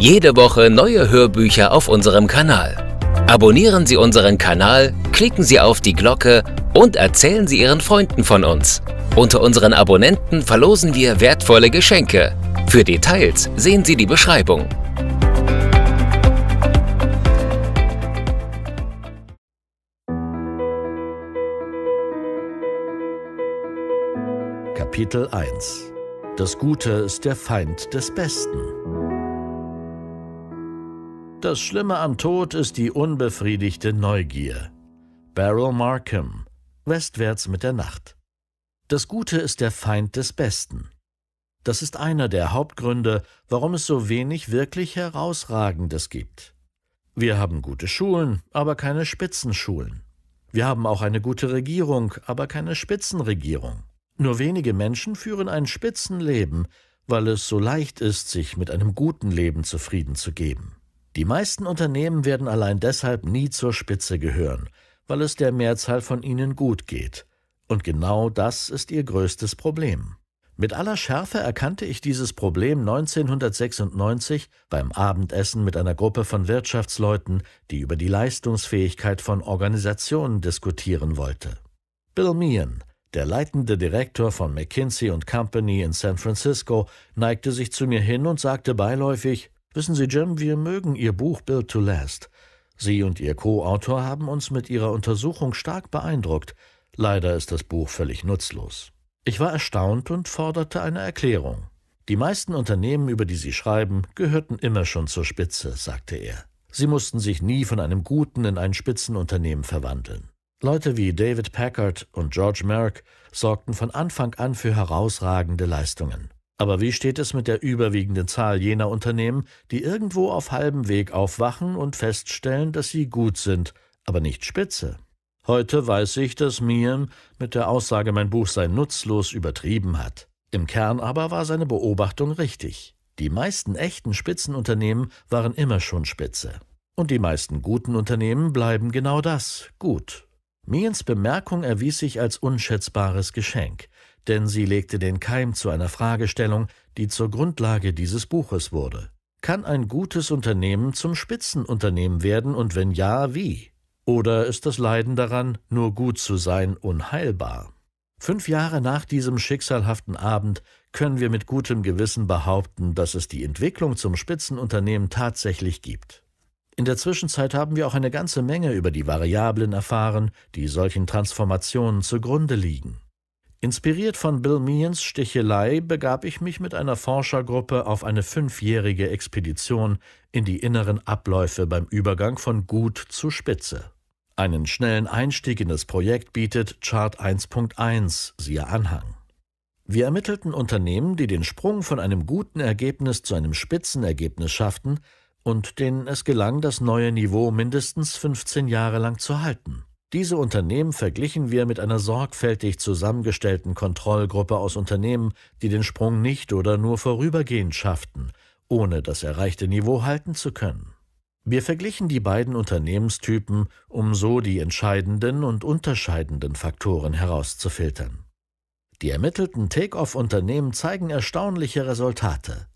Jede Woche neue Hörbücher auf unserem Kanal. Abonnieren Sie unseren Kanal, klicken Sie auf die Glocke und erzählen Sie Ihren Freunden von uns. Unter unseren Abonnenten verlosen wir wertvolle Geschenke. Für Details sehen Sie die Beschreibung. Kapitel 1 Das Gute ist der Feind des Besten. Das Schlimme am Tod ist die unbefriedigte Neugier. Beryl Markham, Westwärts mit der Nacht. Das Gute ist der Feind des Besten. Das ist einer der Hauptgründe, warum es so wenig wirklich Herausragendes gibt. Wir haben gute Schulen, aber keine Spitzenschulen. Wir haben auch eine gute Regierung, aber keine Spitzenregierung. Nur wenige Menschen führen ein Spitzenleben, weil es so leicht ist, sich mit einem guten Leben zufrieden zu geben. Die meisten Unternehmen werden allein deshalb nie zur Spitze gehören, weil es der Mehrzahl von ihnen gut geht. Und genau das ist ihr größtes Problem. Mit aller Schärfe erkannte ich dieses Problem 1996 beim Abendessen mit einer Gruppe von Wirtschaftsleuten, die über die Leistungsfähigkeit von Organisationen diskutieren wollte. Bill Meehan, der leitende Direktor von McKinsey Company in San Francisco, neigte sich zu mir hin und sagte beiläufig Wissen Sie, Jim, wir mögen Ihr Buch Build to Last. Sie und Ihr Co-Autor haben uns mit Ihrer Untersuchung stark beeindruckt. Leider ist das Buch völlig nutzlos. Ich war erstaunt und forderte eine Erklärung. Die meisten Unternehmen, über die Sie schreiben, gehörten immer schon zur Spitze, sagte er. Sie mussten sich nie von einem guten in ein Spitzenunternehmen verwandeln. Leute wie David Packard und George Merrick sorgten von Anfang an für herausragende Leistungen. Aber wie steht es mit der überwiegenden Zahl jener Unternehmen, die irgendwo auf halbem Weg aufwachen und feststellen, dass sie gut sind, aber nicht spitze? Heute weiß ich, dass Miem mit der Aussage, mein Buch sei nutzlos, übertrieben hat. Im Kern aber war seine Beobachtung richtig. Die meisten echten Spitzenunternehmen waren immer schon spitze. Und die meisten guten Unternehmen bleiben genau das, gut. Miens Bemerkung erwies sich als unschätzbares Geschenk denn sie legte den Keim zu einer Fragestellung, die zur Grundlage dieses Buches wurde. Kann ein gutes Unternehmen zum Spitzenunternehmen werden und wenn ja, wie? Oder ist das Leiden daran, nur gut zu sein, unheilbar? Fünf Jahre nach diesem schicksalhaften Abend können wir mit gutem Gewissen behaupten, dass es die Entwicklung zum Spitzenunternehmen tatsächlich gibt. In der Zwischenzeit haben wir auch eine ganze Menge über die Variablen erfahren, die solchen Transformationen zugrunde liegen. Inspiriert von Bill Means Stichelei begab ich mich mit einer Forschergruppe auf eine fünfjährige Expedition in die inneren Abläufe beim Übergang von Gut zu Spitze. Einen schnellen Einstieg in das Projekt bietet Chart 1.1, siehe Anhang. Wir ermittelten Unternehmen, die den Sprung von einem guten Ergebnis zu einem Spitzenergebnis schafften und denen es gelang, das neue Niveau mindestens 15 Jahre lang zu halten. Diese Unternehmen verglichen wir mit einer sorgfältig zusammengestellten Kontrollgruppe aus Unternehmen, die den Sprung nicht oder nur vorübergehend schafften, ohne das erreichte Niveau halten zu können. Wir verglichen die beiden Unternehmenstypen, um so die entscheidenden und unterscheidenden Faktoren herauszufiltern. Die ermittelten Take-off-Unternehmen zeigen erstaunliche Resultate.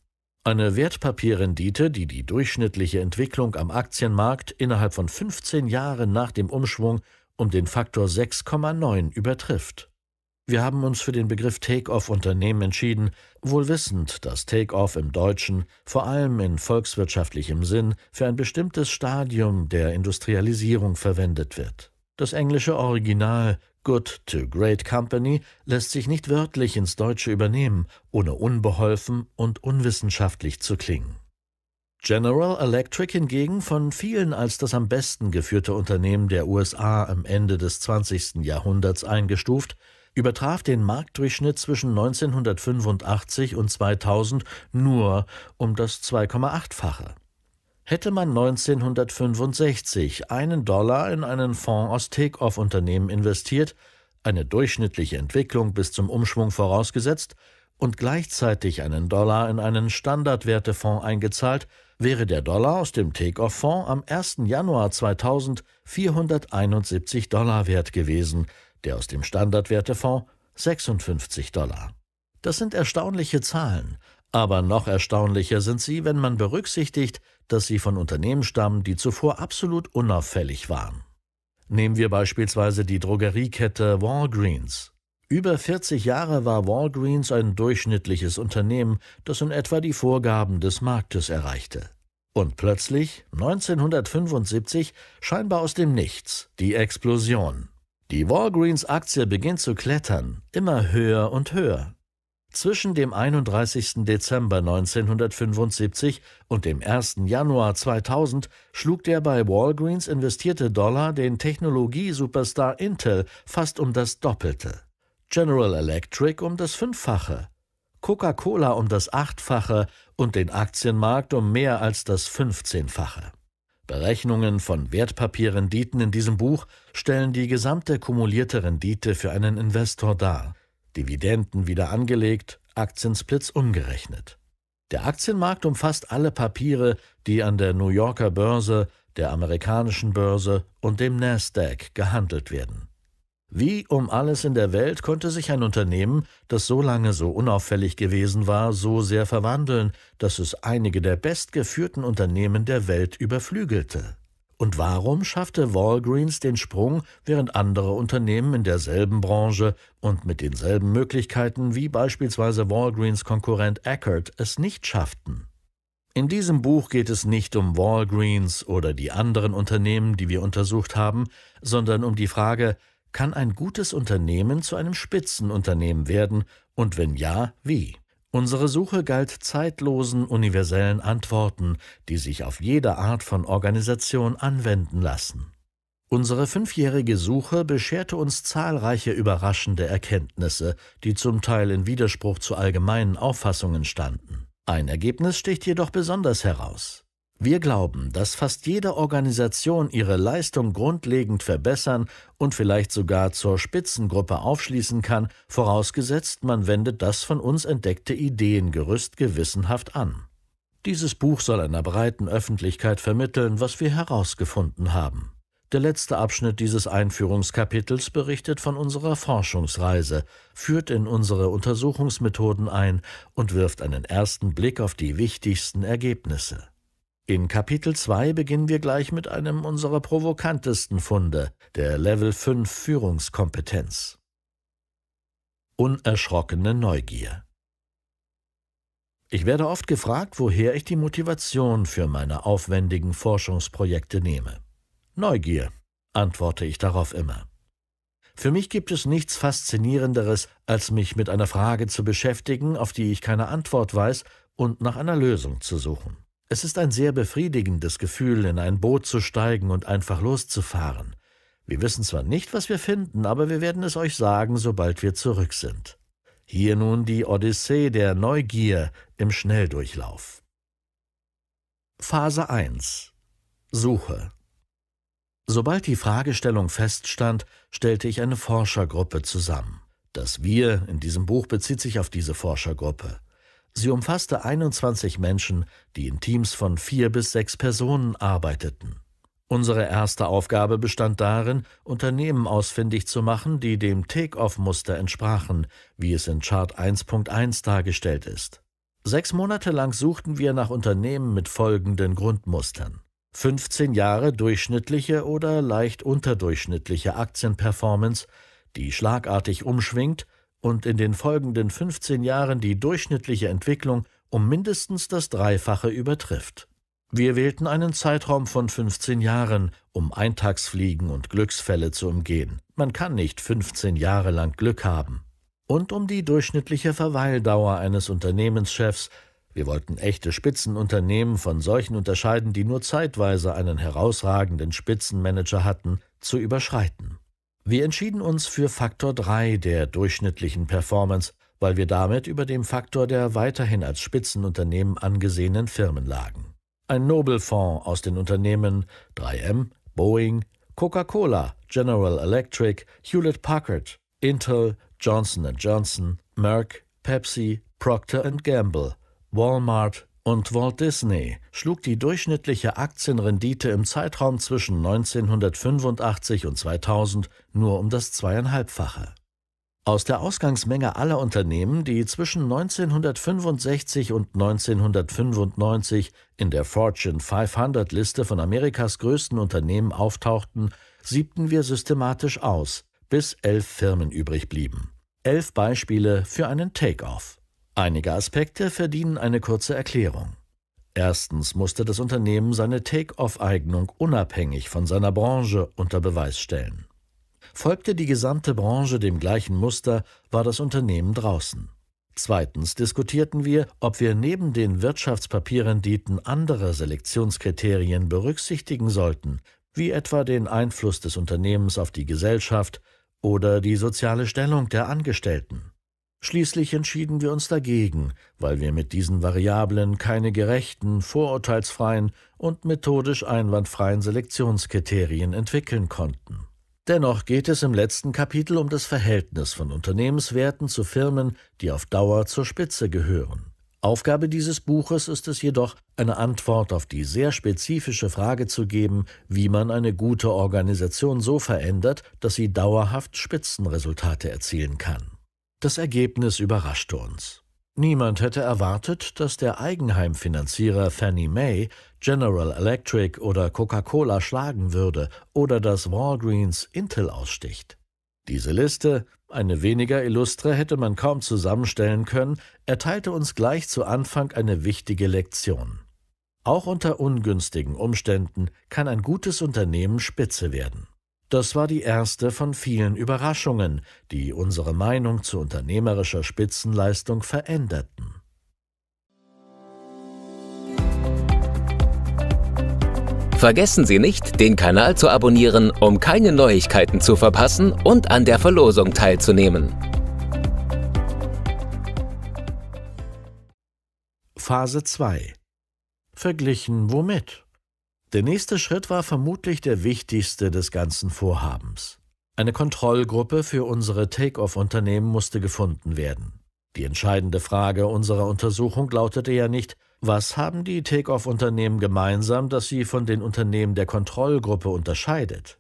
Eine Wertpapierrendite, die die durchschnittliche Entwicklung am Aktienmarkt innerhalb von 15 Jahren nach dem Umschwung um den Faktor 6,9 übertrifft. Wir haben uns für den Begriff Take-off-Unternehmen entschieden, wohl wissend, dass Take-off im Deutschen, vor allem in volkswirtschaftlichem Sinn, für ein bestimmtes Stadium der Industrialisierung verwendet wird. Das englische Original Good to Great Company lässt sich nicht wörtlich ins Deutsche übernehmen, ohne unbeholfen und unwissenschaftlich zu klingen. General Electric hingegen von vielen als das am besten geführte Unternehmen der USA am Ende des 20. Jahrhunderts eingestuft, übertraf den Marktdurchschnitt zwischen 1985 und 2000 nur um das 2,8-fache. Hätte man 1965 einen Dollar in einen Fonds aus Take-Off-Unternehmen investiert, eine durchschnittliche Entwicklung bis zum Umschwung vorausgesetzt und gleichzeitig einen Dollar in einen Standardwertefonds eingezahlt, wäre der Dollar aus dem Take-Off-Fonds am 1. Januar 2000 471 Dollar wert gewesen, der aus dem Standardwertefonds 56 Dollar. Das sind erstaunliche Zahlen, aber noch erstaunlicher sind sie, wenn man berücksichtigt, dass sie von Unternehmen stammen, die zuvor absolut unauffällig waren. Nehmen wir beispielsweise die Drogeriekette Walgreens. Über 40 Jahre war Walgreens ein durchschnittliches Unternehmen, das in etwa die Vorgaben des Marktes erreichte. Und plötzlich, 1975, scheinbar aus dem Nichts, die Explosion. Die Walgreens-Aktie beginnt zu klettern, immer höher und höher. Zwischen dem 31. Dezember 1975 und dem 1. Januar 2000 schlug der bei Walgreens investierte Dollar den Technologie-Superstar Intel fast um das Doppelte. General Electric um das Fünffache, Coca-Cola um das Achtfache und den Aktienmarkt um mehr als das fünfzehnfache. Berechnungen von Wertpapierrenditen in diesem Buch stellen die gesamte kumulierte Rendite für einen Investor dar. Dividenden wieder angelegt, Aktiensplits umgerechnet. Der Aktienmarkt umfasst alle Papiere, die an der New Yorker Börse, der amerikanischen Börse und dem Nasdaq gehandelt werden. Wie um alles in der Welt konnte sich ein Unternehmen, das so lange so unauffällig gewesen war, so sehr verwandeln, dass es einige der bestgeführten Unternehmen der Welt überflügelte? Und warum schaffte Walgreens den Sprung, während andere Unternehmen in derselben Branche und mit denselben Möglichkeiten wie beispielsweise Walgreens Konkurrent Eckerd es nicht schafften? In diesem Buch geht es nicht um Walgreens oder die anderen Unternehmen, die wir untersucht haben, sondern um die Frage, kann ein gutes Unternehmen zu einem Spitzenunternehmen werden und wenn ja, wie? Unsere Suche galt zeitlosen, universellen Antworten, die sich auf jede Art von Organisation anwenden lassen. Unsere fünfjährige Suche bescherte uns zahlreiche überraschende Erkenntnisse, die zum Teil in Widerspruch zu allgemeinen Auffassungen standen. Ein Ergebnis sticht jedoch besonders heraus. Wir glauben, dass fast jede Organisation ihre Leistung grundlegend verbessern und vielleicht sogar zur Spitzengruppe aufschließen kann, vorausgesetzt man wendet das von uns entdeckte Ideengerüst gewissenhaft an. Dieses Buch soll einer breiten Öffentlichkeit vermitteln, was wir herausgefunden haben. Der letzte Abschnitt dieses Einführungskapitels berichtet von unserer Forschungsreise, führt in unsere Untersuchungsmethoden ein und wirft einen ersten Blick auf die wichtigsten Ergebnisse. In Kapitel 2 beginnen wir gleich mit einem unserer provokantesten Funde, der Level 5 Führungskompetenz. Unerschrockene Neugier. Ich werde oft gefragt, woher ich die Motivation für meine aufwendigen Forschungsprojekte nehme. Neugier, antworte ich darauf immer. Für mich gibt es nichts Faszinierenderes, als mich mit einer Frage zu beschäftigen, auf die ich keine Antwort weiß, und nach einer Lösung zu suchen. Es ist ein sehr befriedigendes Gefühl, in ein Boot zu steigen und einfach loszufahren. Wir wissen zwar nicht, was wir finden, aber wir werden es euch sagen, sobald wir zurück sind. Hier nun die Odyssee der Neugier im Schnelldurchlauf. Phase 1 Suche Sobald die Fragestellung feststand, stellte ich eine Forschergruppe zusammen. Das Wir in diesem Buch bezieht sich auf diese Forschergruppe. Sie umfasste 21 Menschen, die in Teams von vier bis sechs Personen arbeiteten. Unsere erste Aufgabe bestand darin, Unternehmen ausfindig zu machen, die dem Take-off-Muster entsprachen, wie es in Chart 1.1 dargestellt ist. Sechs Monate lang suchten wir nach Unternehmen mit folgenden Grundmustern. 15 Jahre durchschnittliche oder leicht unterdurchschnittliche Aktienperformance, die schlagartig umschwingt und in den folgenden 15 Jahren die durchschnittliche Entwicklung um mindestens das Dreifache übertrifft. Wir wählten einen Zeitraum von 15 Jahren, um Eintagsfliegen und Glücksfälle zu umgehen. Man kann nicht 15 Jahre lang Glück haben. Und um die durchschnittliche Verweildauer eines Unternehmenschefs. Wir wollten echte Spitzenunternehmen von solchen unterscheiden, die nur zeitweise einen herausragenden Spitzenmanager hatten, zu überschreiten. Wir entschieden uns für Faktor 3 der durchschnittlichen Performance, weil wir damit über dem Faktor der weiterhin als Spitzenunternehmen angesehenen Firmen lagen. Ein Nobelfonds aus den Unternehmen 3M, Boeing, Coca-Cola, General Electric, Hewlett Packard, Intel, Johnson Johnson, Merck, Pepsi, Procter Gamble, Walmart, und Walt Disney schlug die durchschnittliche Aktienrendite im Zeitraum zwischen 1985 und 2000 nur um das zweieinhalbfache. Aus der Ausgangsmenge aller Unternehmen, die zwischen 1965 und 1995 in der Fortune 500 Liste von Amerikas größten Unternehmen auftauchten, siebten wir systematisch aus, bis elf Firmen übrig blieben. Elf Beispiele für einen Take-off. Einige Aspekte verdienen eine kurze Erklärung. Erstens musste das Unternehmen seine Take-off-Eignung unabhängig von seiner Branche unter Beweis stellen. Folgte die gesamte Branche dem gleichen Muster, war das Unternehmen draußen. Zweitens diskutierten wir, ob wir neben den Wirtschaftspapierrenditen andere Selektionskriterien berücksichtigen sollten, wie etwa den Einfluss des Unternehmens auf die Gesellschaft oder die soziale Stellung der Angestellten. Schließlich entschieden wir uns dagegen, weil wir mit diesen Variablen keine gerechten, vorurteilsfreien und methodisch einwandfreien Selektionskriterien entwickeln konnten. Dennoch geht es im letzten Kapitel um das Verhältnis von Unternehmenswerten zu Firmen, die auf Dauer zur Spitze gehören. Aufgabe dieses Buches ist es jedoch, eine Antwort auf die sehr spezifische Frage zu geben, wie man eine gute Organisation so verändert, dass sie dauerhaft Spitzenresultate erzielen kann. Das Ergebnis überraschte uns. Niemand hätte erwartet, dass der Eigenheimfinanzierer Fannie Mae General Electric oder Coca-Cola schlagen würde oder dass Walgreens Intel aussticht. Diese Liste, eine weniger illustre, hätte man kaum zusammenstellen können, erteilte uns gleich zu Anfang eine wichtige Lektion. Auch unter ungünstigen Umständen kann ein gutes Unternehmen Spitze werden. Das war die erste von vielen Überraschungen, die unsere Meinung zu unternehmerischer Spitzenleistung veränderten. Vergessen Sie nicht, den Kanal zu abonnieren, um keine Neuigkeiten zu verpassen und an der Verlosung teilzunehmen. Phase 2 Verglichen womit? Der nächste Schritt war vermutlich der wichtigste des ganzen Vorhabens. Eine Kontrollgruppe für unsere Take-off-Unternehmen musste gefunden werden. Die entscheidende Frage unserer Untersuchung lautete ja nicht, was haben die Take-off-Unternehmen gemeinsam, das sie von den Unternehmen der Kontrollgruppe unterscheidet?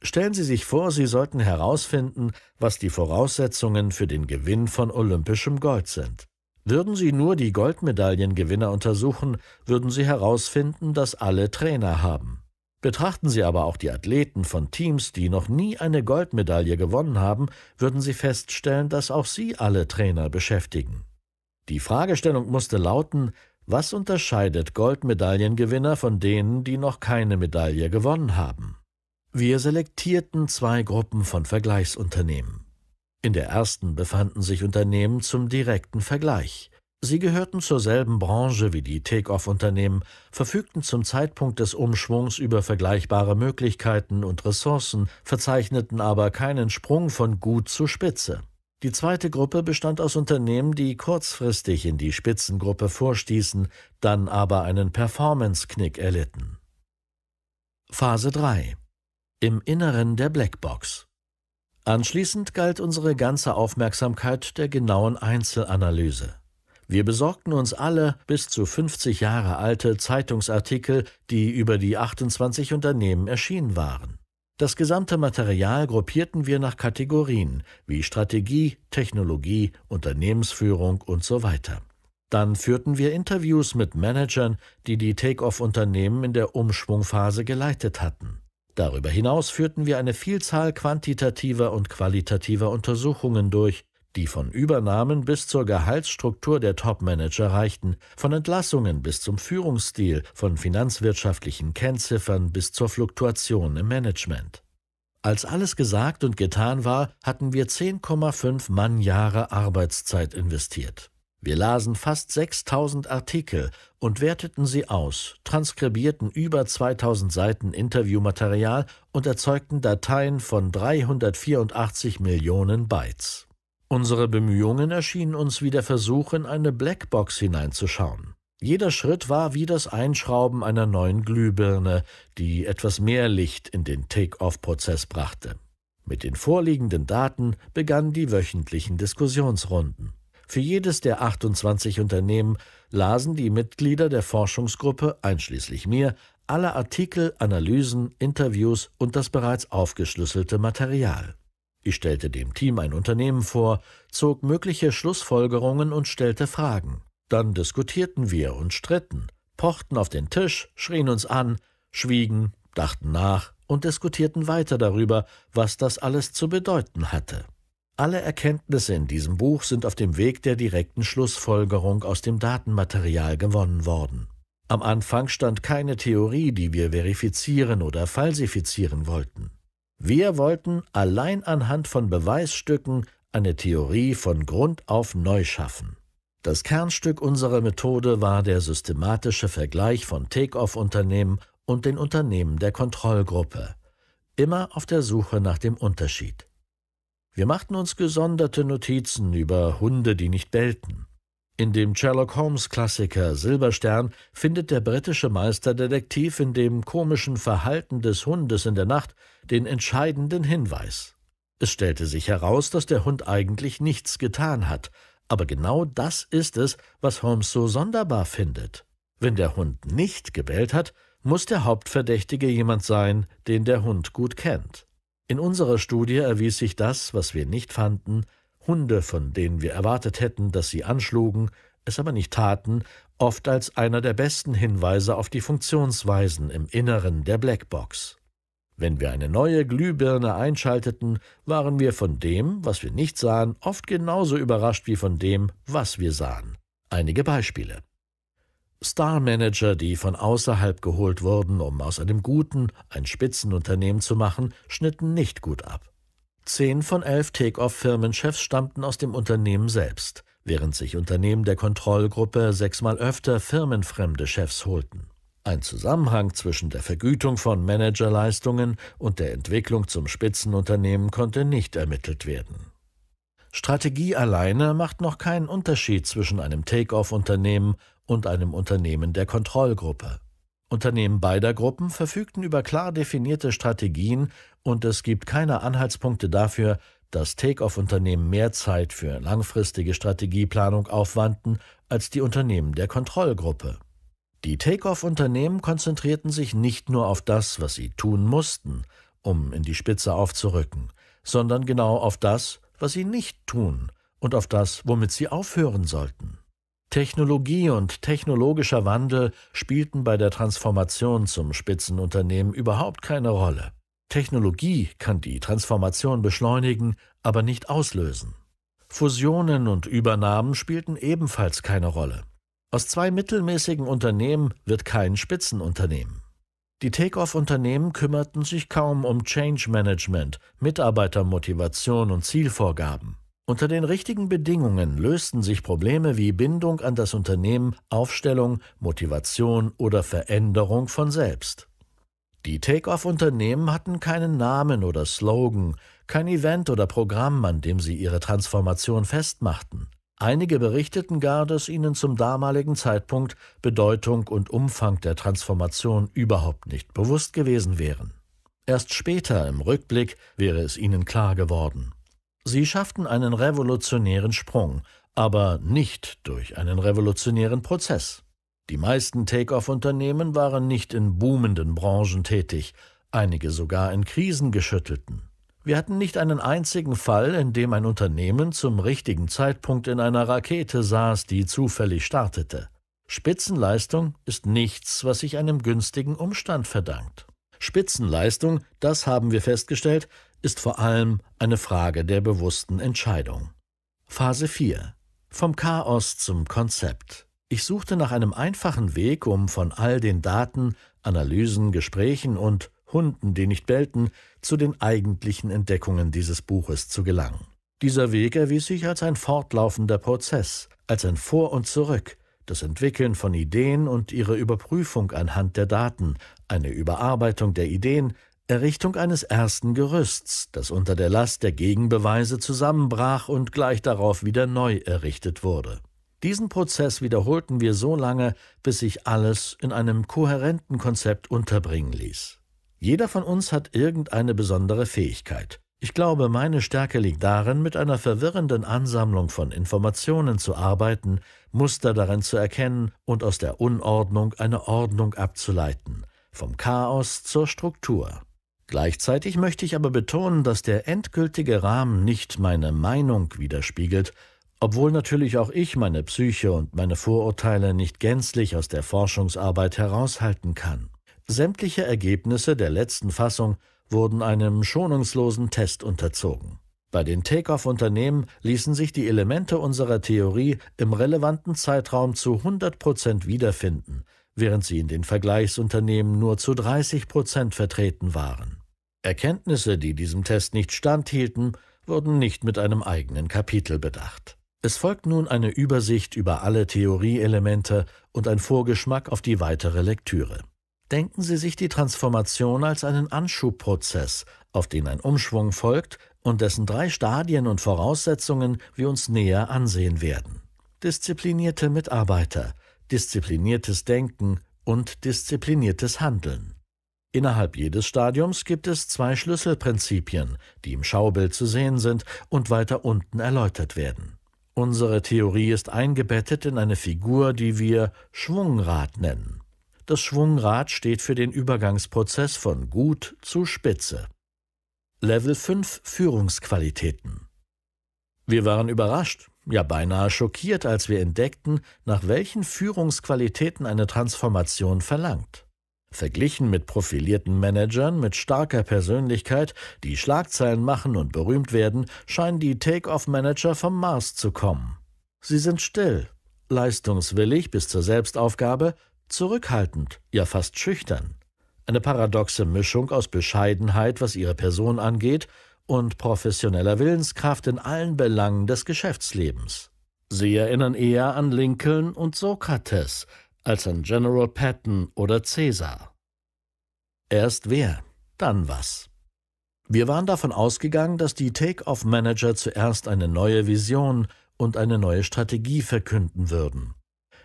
Stellen Sie sich vor, Sie sollten herausfinden, was die Voraussetzungen für den Gewinn von olympischem Gold sind. Würden Sie nur die Goldmedaillengewinner untersuchen, würden Sie herausfinden, dass alle Trainer haben. Betrachten Sie aber auch die Athleten von Teams, die noch nie eine Goldmedaille gewonnen haben, würden Sie feststellen, dass auch sie alle Trainer beschäftigen. Die Fragestellung musste lauten, was unterscheidet Goldmedaillengewinner von denen, die noch keine Medaille gewonnen haben? Wir selektierten zwei Gruppen von Vergleichsunternehmen. In der ersten befanden sich Unternehmen zum direkten Vergleich. Sie gehörten zur selben Branche wie die Take-Off-Unternehmen, verfügten zum Zeitpunkt des Umschwungs über vergleichbare Möglichkeiten und Ressourcen, verzeichneten aber keinen Sprung von gut zu Spitze. Die zweite Gruppe bestand aus Unternehmen, die kurzfristig in die Spitzengruppe vorstießen, dann aber einen Performance-Knick erlitten. Phase 3 Im Inneren der Blackbox Anschließend galt unsere ganze Aufmerksamkeit der genauen Einzelanalyse. Wir besorgten uns alle bis zu 50 Jahre alte Zeitungsartikel, die über die 28 Unternehmen erschienen waren. Das gesamte Material gruppierten wir nach Kategorien wie Strategie, Technologie, Unternehmensführung und so weiter. Dann führten wir Interviews mit Managern, die die Take-off-Unternehmen in der Umschwungphase geleitet hatten. Darüber hinaus führten wir eine Vielzahl quantitativer und qualitativer Untersuchungen durch, die von Übernahmen bis zur Gehaltsstruktur der Topmanager reichten, von Entlassungen bis zum Führungsstil, von finanzwirtschaftlichen Kennziffern bis zur Fluktuation im Management. Als alles gesagt und getan war, hatten wir 10,5 Mannjahre Arbeitszeit investiert. Wir lasen fast 6000 Artikel und werteten sie aus, transkribierten über 2000 Seiten Interviewmaterial und erzeugten Dateien von 384 Millionen Bytes. Unsere Bemühungen erschienen uns wie der Versuch, in eine Blackbox hineinzuschauen. Jeder Schritt war wie das Einschrauben einer neuen Glühbirne, die etwas mehr Licht in den Take-off-Prozess brachte. Mit den vorliegenden Daten begannen die wöchentlichen Diskussionsrunden. Für jedes der 28 Unternehmen lasen die Mitglieder der Forschungsgruppe, einschließlich mir, alle Artikel, Analysen, Interviews und das bereits aufgeschlüsselte Material. Ich stellte dem Team ein Unternehmen vor, zog mögliche Schlussfolgerungen und stellte Fragen. Dann diskutierten wir und stritten, pochten auf den Tisch, schrien uns an, schwiegen, dachten nach und diskutierten weiter darüber, was das alles zu bedeuten hatte. Alle Erkenntnisse in diesem Buch sind auf dem Weg der direkten Schlussfolgerung aus dem Datenmaterial gewonnen worden. Am Anfang stand keine Theorie, die wir verifizieren oder falsifizieren wollten. Wir wollten allein anhand von Beweisstücken eine Theorie von Grund auf neu schaffen. Das Kernstück unserer Methode war der systematische Vergleich von Take-off-Unternehmen und den Unternehmen der Kontrollgruppe, immer auf der Suche nach dem Unterschied. Wir machten uns gesonderte Notizen über Hunde, die nicht bellten. In dem Sherlock Holmes-Klassiker Silberstern findet der britische Meisterdetektiv in dem komischen Verhalten des Hundes in der Nacht den entscheidenden Hinweis. Es stellte sich heraus, dass der Hund eigentlich nichts getan hat, aber genau das ist es, was Holmes so sonderbar findet. Wenn der Hund nicht gebellt hat, muss der Hauptverdächtige jemand sein, den der Hund gut kennt. In unserer Studie erwies sich das, was wir nicht fanden, Hunde, von denen wir erwartet hätten, dass sie anschlugen, es aber nicht taten, oft als einer der besten Hinweise auf die Funktionsweisen im Inneren der Blackbox. Wenn wir eine neue Glühbirne einschalteten, waren wir von dem, was wir nicht sahen, oft genauso überrascht wie von dem, was wir sahen. Einige Beispiele. Star-Manager, die von außerhalb geholt wurden, um aus einem guten ein Spitzenunternehmen zu machen, schnitten nicht gut ab. Zehn von elf Take-Off-Firmenchefs stammten aus dem Unternehmen selbst, während sich Unternehmen der Kontrollgruppe sechsmal öfter firmenfremde Chefs holten. Ein Zusammenhang zwischen der Vergütung von Managerleistungen und der Entwicklung zum Spitzenunternehmen konnte nicht ermittelt werden. Strategie alleine macht noch keinen Unterschied zwischen einem Take-off-Unternehmen und einem Unternehmen der Kontrollgruppe. Unternehmen beider Gruppen verfügten über klar definierte Strategien und es gibt keine Anhaltspunkte dafür, dass Take-off-Unternehmen mehr Zeit für langfristige Strategieplanung aufwandten als die Unternehmen der Kontrollgruppe. Die Take-off-Unternehmen konzentrierten sich nicht nur auf das, was sie tun mussten, um in die Spitze aufzurücken, sondern genau auf das, was sie nicht tun und auf das, womit sie aufhören sollten. Technologie und technologischer Wandel spielten bei der Transformation zum Spitzenunternehmen überhaupt keine Rolle. Technologie kann die Transformation beschleunigen, aber nicht auslösen. Fusionen und Übernahmen spielten ebenfalls keine Rolle. Aus zwei mittelmäßigen Unternehmen wird kein Spitzenunternehmen. Die Take-off-Unternehmen kümmerten sich kaum um Change Management, Mitarbeitermotivation und Zielvorgaben. Unter den richtigen Bedingungen lösten sich Probleme wie Bindung an das Unternehmen, Aufstellung, Motivation oder Veränderung von selbst. Die Take-off-Unternehmen hatten keinen Namen oder Slogan, kein Event oder Programm, an dem sie ihre Transformation festmachten. Einige berichteten gar, dass ihnen zum damaligen Zeitpunkt Bedeutung und Umfang der Transformation überhaupt nicht bewusst gewesen wären. Erst später im Rückblick wäre es ihnen klar geworden. Sie schafften einen revolutionären Sprung, aber nicht durch einen revolutionären Prozess. Die meisten Take-off-Unternehmen waren nicht in boomenden Branchen tätig, einige sogar in krisengeschüttelten. Wir hatten nicht einen einzigen Fall, in dem ein Unternehmen zum richtigen Zeitpunkt in einer Rakete saß, die zufällig startete. Spitzenleistung ist nichts, was sich einem günstigen Umstand verdankt. Spitzenleistung, das haben wir festgestellt, ist vor allem eine Frage der bewussten Entscheidung. Phase 4. Vom Chaos zum Konzept. Ich suchte nach einem einfachen Weg, um von all den Daten, Analysen, Gesprächen und Hunden, die nicht bellten, zu den eigentlichen Entdeckungen dieses Buches zu gelangen. Dieser Weg erwies sich als ein fortlaufender Prozess, als ein Vor und Zurück, das Entwickeln von Ideen und ihre Überprüfung anhand der Daten, eine Überarbeitung der Ideen, Errichtung eines ersten Gerüsts, das unter der Last der Gegenbeweise zusammenbrach und gleich darauf wieder neu errichtet wurde. Diesen Prozess wiederholten wir so lange, bis sich alles in einem kohärenten Konzept unterbringen ließ. Jeder von uns hat irgendeine besondere Fähigkeit. Ich glaube, meine Stärke liegt darin, mit einer verwirrenden Ansammlung von Informationen zu arbeiten, Muster darin zu erkennen und aus der Unordnung eine Ordnung abzuleiten, vom Chaos zur Struktur. Gleichzeitig möchte ich aber betonen, dass der endgültige Rahmen nicht meine Meinung widerspiegelt, obwohl natürlich auch ich meine Psyche und meine Vorurteile nicht gänzlich aus der Forschungsarbeit heraushalten kann. Sämtliche Ergebnisse der letzten Fassung wurden einem schonungslosen Test unterzogen. Bei den take off unternehmen ließen sich die Elemente unserer Theorie im relevanten Zeitraum zu 100 Prozent wiederfinden, während sie in den Vergleichsunternehmen nur zu 30 Prozent vertreten waren. Erkenntnisse, die diesem Test nicht standhielten, wurden nicht mit einem eigenen Kapitel bedacht. Es folgt nun eine Übersicht über alle Theorieelemente und ein Vorgeschmack auf die weitere Lektüre. Denken Sie sich die Transformation als einen Anschubprozess, auf den ein Umschwung folgt und dessen drei Stadien und Voraussetzungen wir uns näher ansehen werden. Disziplinierte Mitarbeiter, diszipliniertes Denken und diszipliniertes Handeln. Innerhalb jedes Stadiums gibt es zwei Schlüsselprinzipien, die im Schaubild zu sehen sind und weiter unten erläutert werden. Unsere Theorie ist eingebettet in eine Figur, die wir Schwungrad nennen. Das Schwungrad steht für den Übergangsprozess von gut zu Spitze. Level 5 Führungsqualitäten. Wir waren überrascht, ja beinahe schockiert, als wir entdeckten, nach welchen Führungsqualitäten eine Transformation verlangt. Verglichen mit profilierten Managern mit starker Persönlichkeit, die Schlagzeilen machen und berühmt werden, scheinen die Take-off-Manager vom Mars zu kommen. Sie sind still, leistungswillig bis zur Selbstaufgabe, zurückhaltend, ja fast schüchtern. Eine paradoxe Mischung aus Bescheidenheit, was ihre Person angeht, und professioneller Willenskraft in allen Belangen des Geschäftslebens. Sie erinnern eher an Lincoln und Sokrates als an General Patton oder Caesar. Erst wer, dann was. Wir waren davon ausgegangen, dass die Take-off-Manager zuerst eine neue Vision und eine neue Strategie verkünden würden.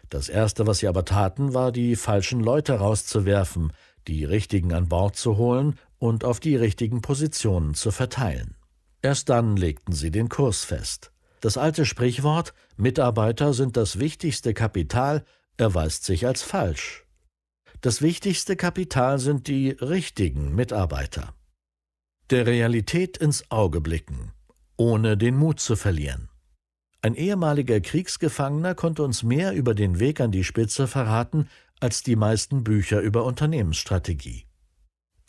Das Erste, was sie aber taten, war, die falschen Leute rauszuwerfen, die richtigen an Bord zu holen und auf die richtigen Positionen zu verteilen. Erst dann legten sie den Kurs fest. Das alte Sprichwort Mitarbeiter sind das wichtigste Kapital erweist sich als falsch. Das wichtigste Kapital sind die richtigen Mitarbeiter. Der Realität ins Auge blicken, ohne den Mut zu verlieren. Ein ehemaliger Kriegsgefangener konnte uns mehr über den Weg an die Spitze verraten als die meisten Bücher über Unternehmensstrategie.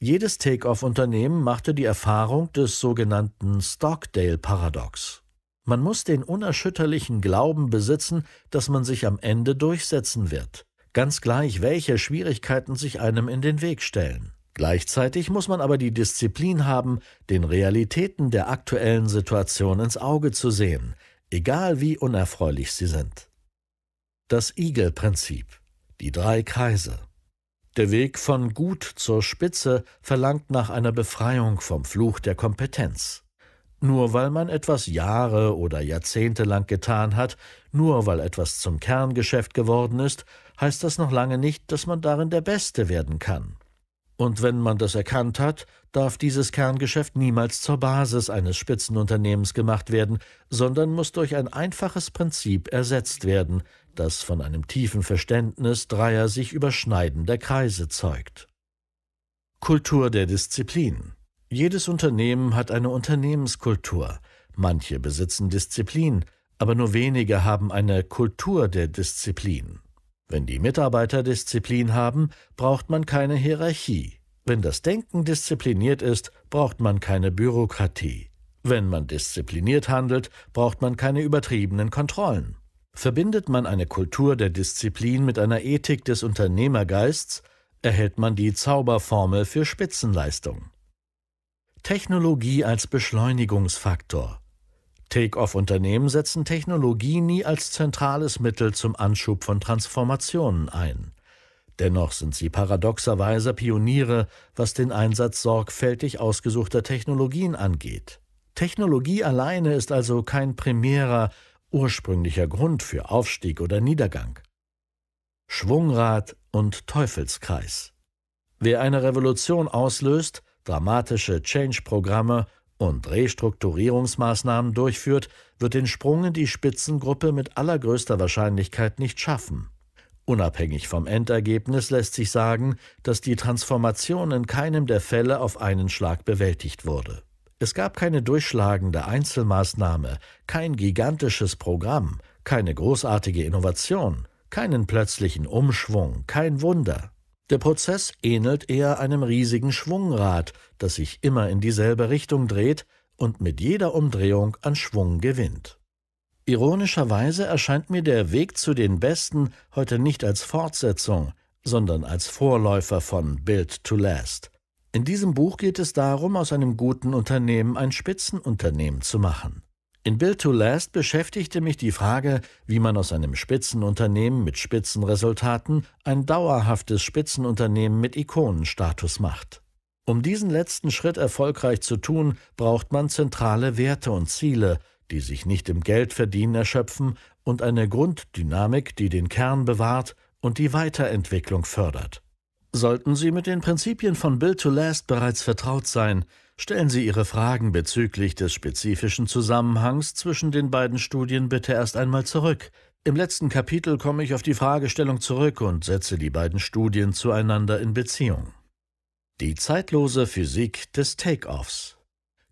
Jedes Take-off-Unternehmen machte die Erfahrung des sogenannten Stockdale-Paradox. Man muss den unerschütterlichen Glauben besitzen, dass man sich am Ende durchsetzen wird, ganz gleich welche Schwierigkeiten sich einem in den Weg stellen. Gleichzeitig muss man aber die Disziplin haben, den Realitäten der aktuellen Situation ins Auge zu sehen, egal wie unerfreulich sie sind. Das Igel-Prinzip, die drei Kreise. Der Weg von gut zur Spitze verlangt nach einer Befreiung vom Fluch der Kompetenz. Nur weil man etwas Jahre oder Jahrzehnte lang getan hat, nur weil etwas zum Kerngeschäft geworden ist, heißt das noch lange nicht, dass man darin der Beste werden kann. Und wenn man das erkannt hat, darf dieses Kerngeschäft niemals zur Basis eines Spitzenunternehmens gemacht werden, sondern muss durch ein einfaches Prinzip ersetzt werden, das von einem tiefen Verständnis dreier sich überschneidender Kreise zeugt. Kultur der Disziplin Jedes Unternehmen hat eine Unternehmenskultur, manche besitzen Disziplin, aber nur wenige haben eine Kultur der Disziplin. Wenn die Mitarbeiter Disziplin haben, braucht man keine Hierarchie. Wenn das Denken diszipliniert ist, braucht man keine Bürokratie. Wenn man diszipliniert handelt, braucht man keine übertriebenen Kontrollen. Verbindet man eine Kultur der Disziplin mit einer Ethik des Unternehmergeists, erhält man die Zauberformel für Spitzenleistung. Technologie als Beschleunigungsfaktor. Take-off-Unternehmen setzen Technologie nie als zentrales Mittel zum Anschub von Transformationen ein. Dennoch sind sie paradoxerweise Pioniere, was den Einsatz sorgfältig ausgesuchter Technologien angeht. Technologie alleine ist also kein primärer, ursprünglicher Grund für Aufstieg oder Niedergang. Schwungrad und Teufelskreis. Wer eine Revolution auslöst, dramatische Change-Programme und Restrukturierungsmaßnahmen durchführt, wird den Sprung in die Spitzengruppe mit allergrößter Wahrscheinlichkeit nicht schaffen. Unabhängig vom Endergebnis lässt sich sagen, dass die Transformation in keinem der Fälle auf einen Schlag bewältigt wurde. Es gab keine durchschlagende Einzelmaßnahme, kein gigantisches Programm, keine großartige Innovation, keinen plötzlichen Umschwung, kein Wunder. Der Prozess ähnelt eher einem riesigen Schwungrad, das sich immer in dieselbe Richtung dreht und mit jeder Umdrehung an Schwung gewinnt. Ironischerweise erscheint mir der Weg zu den Besten heute nicht als Fortsetzung, sondern als Vorläufer von Build to Last. In diesem Buch geht es darum, aus einem guten Unternehmen ein Spitzenunternehmen zu machen. In Build to Last beschäftigte mich die Frage, wie man aus einem Spitzenunternehmen mit Spitzenresultaten ein dauerhaftes Spitzenunternehmen mit Ikonenstatus macht. Um diesen letzten Schritt erfolgreich zu tun, braucht man zentrale Werte und Ziele, die sich nicht im Geldverdienen erschöpfen und eine Grunddynamik, die den Kern bewahrt und die Weiterentwicklung fördert. Sollten Sie mit den Prinzipien von Build to Last bereits vertraut sein, Stellen Sie Ihre Fragen bezüglich des spezifischen Zusammenhangs zwischen den beiden Studien bitte erst einmal zurück. Im letzten Kapitel komme ich auf die Fragestellung zurück und setze die beiden Studien zueinander in Beziehung. Die zeitlose Physik des Take-offs.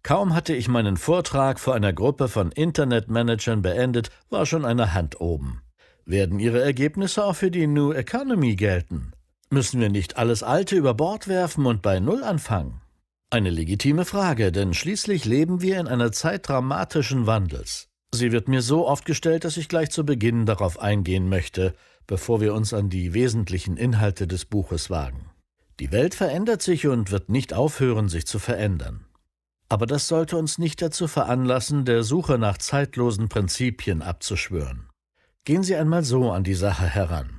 Kaum hatte ich meinen Vortrag vor einer Gruppe von Internetmanagern beendet, war schon eine Hand oben. Werden Ihre Ergebnisse auch für die New Economy gelten? Müssen wir nicht alles Alte über Bord werfen und bei Null anfangen? Eine legitime Frage, denn schließlich leben wir in einer Zeit dramatischen Wandels. Sie wird mir so oft gestellt, dass ich gleich zu Beginn darauf eingehen möchte, bevor wir uns an die wesentlichen Inhalte des Buches wagen. Die Welt verändert sich und wird nicht aufhören, sich zu verändern. Aber das sollte uns nicht dazu veranlassen, der Suche nach zeitlosen Prinzipien abzuschwören. Gehen Sie einmal so an die Sache heran.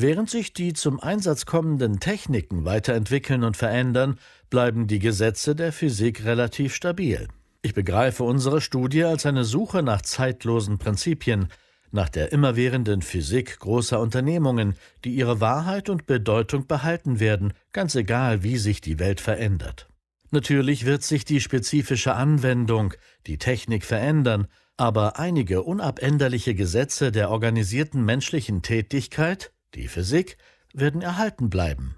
Während sich die zum Einsatz kommenden Techniken weiterentwickeln und verändern, bleiben die Gesetze der Physik relativ stabil. Ich begreife unsere Studie als eine Suche nach zeitlosen Prinzipien, nach der immerwährenden Physik großer Unternehmungen, die ihre Wahrheit und Bedeutung behalten werden, ganz egal, wie sich die Welt verändert. Natürlich wird sich die spezifische Anwendung, die Technik verändern, aber einige unabänderliche Gesetze der organisierten menschlichen Tätigkeit die Physik, werden erhalten bleiben.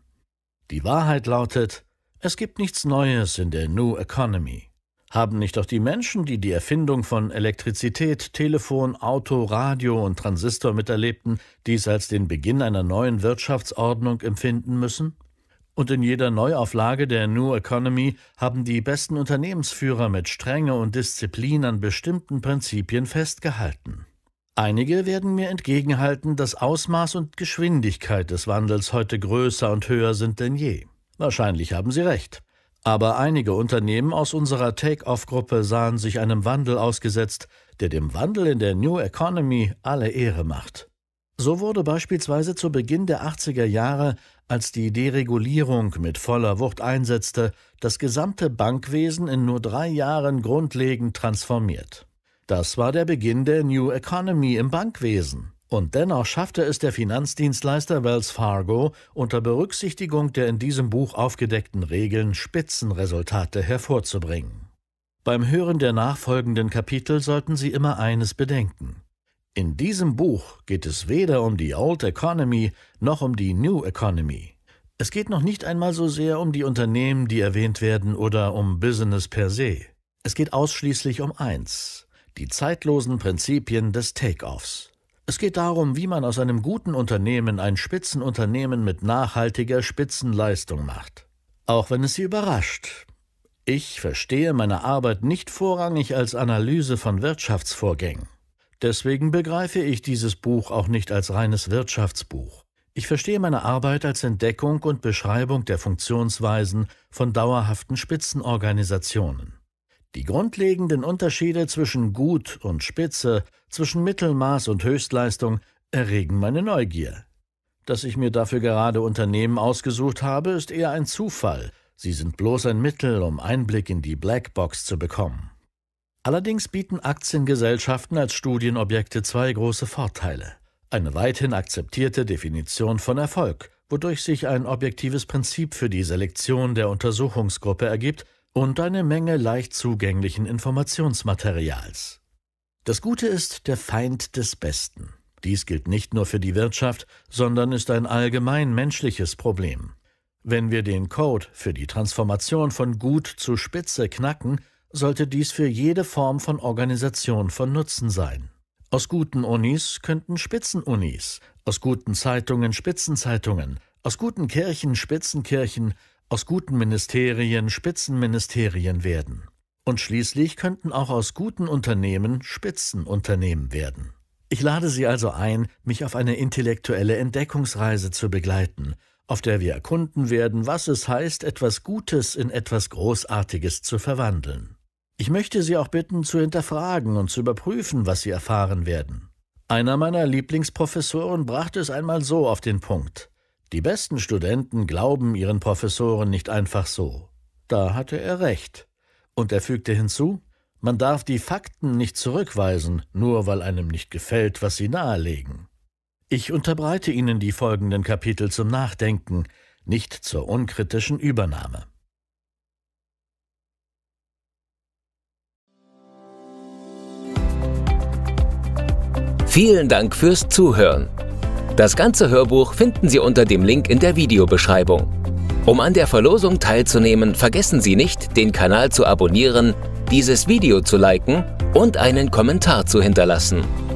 Die Wahrheit lautet, es gibt nichts Neues in der New Economy. Haben nicht auch die Menschen, die die Erfindung von Elektrizität, Telefon, Auto, Radio und Transistor miterlebten, dies als den Beginn einer neuen Wirtschaftsordnung empfinden müssen? Und in jeder Neuauflage der New Economy haben die besten Unternehmensführer mit Strenge und Disziplin an bestimmten Prinzipien festgehalten. Einige werden mir entgegenhalten, dass Ausmaß und Geschwindigkeit des Wandels heute größer und höher sind denn je. Wahrscheinlich haben sie recht. Aber einige Unternehmen aus unserer Take-off-Gruppe sahen sich einem Wandel ausgesetzt, der dem Wandel in der New Economy alle Ehre macht. So wurde beispielsweise zu Beginn der 80er Jahre, als die Deregulierung mit voller Wucht einsetzte, das gesamte Bankwesen in nur drei Jahren grundlegend transformiert. Das war der Beginn der New Economy im Bankwesen. Und dennoch schaffte es der Finanzdienstleister Wells Fargo, unter Berücksichtigung der in diesem Buch aufgedeckten Regeln Spitzenresultate hervorzubringen. Beim Hören der nachfolgenden Kapitel sollten Sie immer eines bedenken. In diesem Buch geht es weder um die Old Economy noch um die New Economy. Es geht noch nicht einmal so sehr um die Unternehmen, die erwähnt werden, oder um Business per se. Es geht ausschließlich um eins, die zeitlosen Prinzipien des Take-offs. Es geht darum, wie man aus einem guten Unternehmen ein Spitzenunternehmen mit nachhaltiger Spitzenleistung macht. Auch wenn es sie überrascht. Ich verstehe meine Arbeit nicht vorrangig als Analyse von Wirtschaftsvorgängen. Deswegen begreife ich dieses Buch auch nicht als reines Wirtschaftsbuch. Ich verstehe meine Arbeit als Entdeckung und Beschreibung der Funktionsweisen von dauerhaften Spitzenorganisationen. Die grundlegenden Unterschiede zwischen Gut und Spitze, zwischen Mittelmaß und Höchstleistung erregen meine Neugier. Dass ich mir dafür gerade Unternehmen ausgesucht habe, ist eher ein Zufall. Sie sind bloß ein Mittel, um Einblick in die Blackbox zu bekommen. Allerdings bieten Aktiengesellschaften als Studienobjekte zwei große Vorteile. Eine weithin akzeptierte Definition von Erfolg, wodurch sich ein objektives Prinzip für die Selektion der Untersuchungsgruppe ergibt, und eine Menge leicht zugänglichen Informationsmaterials. Das Gute ist der Feind des Besten. Dies gilt nicht nur für die Wirtschaft, sondern ist ein allgemein menschliches Problem. Wenn wir den Code für die Transformation von Gut zu Spitze knacken, sollte dies für jede Form von Organisation von Nutzen sein. Aus guten Unis könnten Spitzenunis, aus guten Zeitungen Spitzenzeitungen, aus guten Kirchen Spitzenkirchen, aus guten Ministerien Spitzenministerien werden. Und schließlich könnten auch aus guten Unternehmen Spitzenunternehmen werden. Ich lade Sie also ein, mich auf eine intellektuelle Entdeckungsreise zu begleiten, auf der wir erkunden werden, was es heißt, etwas Gutes in etwas Großartiges zu verwandeln. Ich möchte Sie auch bitten, zu hinterfragen und zu überprüfen, was Sie erfahren werden. Einer meiner Lieblingsprofessoren brachte es einmal so auf den Punkt. Die besten Studenten glauben ihren Professoren nicht einfach so. Da hatte er recht. Und er fügte hinzu, man darf die Fakten nicht zurückweisen, nur weil einem nicht gefällt, was sie nahelegen. Ich unterbreite Ihnen die folgenden Kapitel zum Nachdenken, nicht zur unkritischen Übernahme. Vielen Dank fürs Zuhören. Das ganze Hörbuch finden Sie unter dem Link in der Videobeschreibung. Um an der Verlosung teilzunehmen, vergessen Sie nicht, den Kanal zu abonnieren, dieses Video zu liken und einen Kommentar zu hinterlassen.